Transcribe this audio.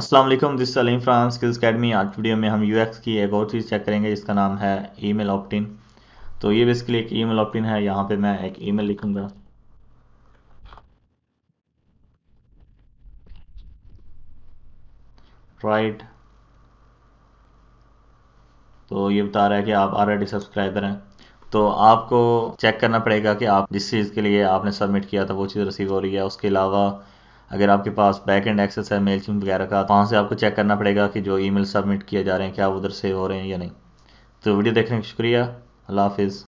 Aslam this Salim France skills academy आज video में हम यू की एक और चीज़ चेक करेंगे जिसका नाम है ई मेल ऑप्टिन तो ये बेसिकली एक ई मेल ऑप्टिन है यहाँ पे मैं एक ई मेल लिखूँगा राइट तो ये बता रहा है कि आप ऑलरेडी सब्सक्राइबर हैं तो आपको चेक करना पड़ेगा कि आप जिस चीज़ के लिए आपने सबमिट किया था वो चीज़ रिसीव हो रही है उसके अलावा अगर आपके पास बैक एंड एक्सेस है मेल वगैरह का तो वहाँ से आपको चेक करना पड़ेगा कि जो ई मेल सबमिट किए जा रहे हैं क्या उधर सेव हो रहे हैं या नहीं तो वीडियो देखने का शुक्रिया अल्लाह हाफिज़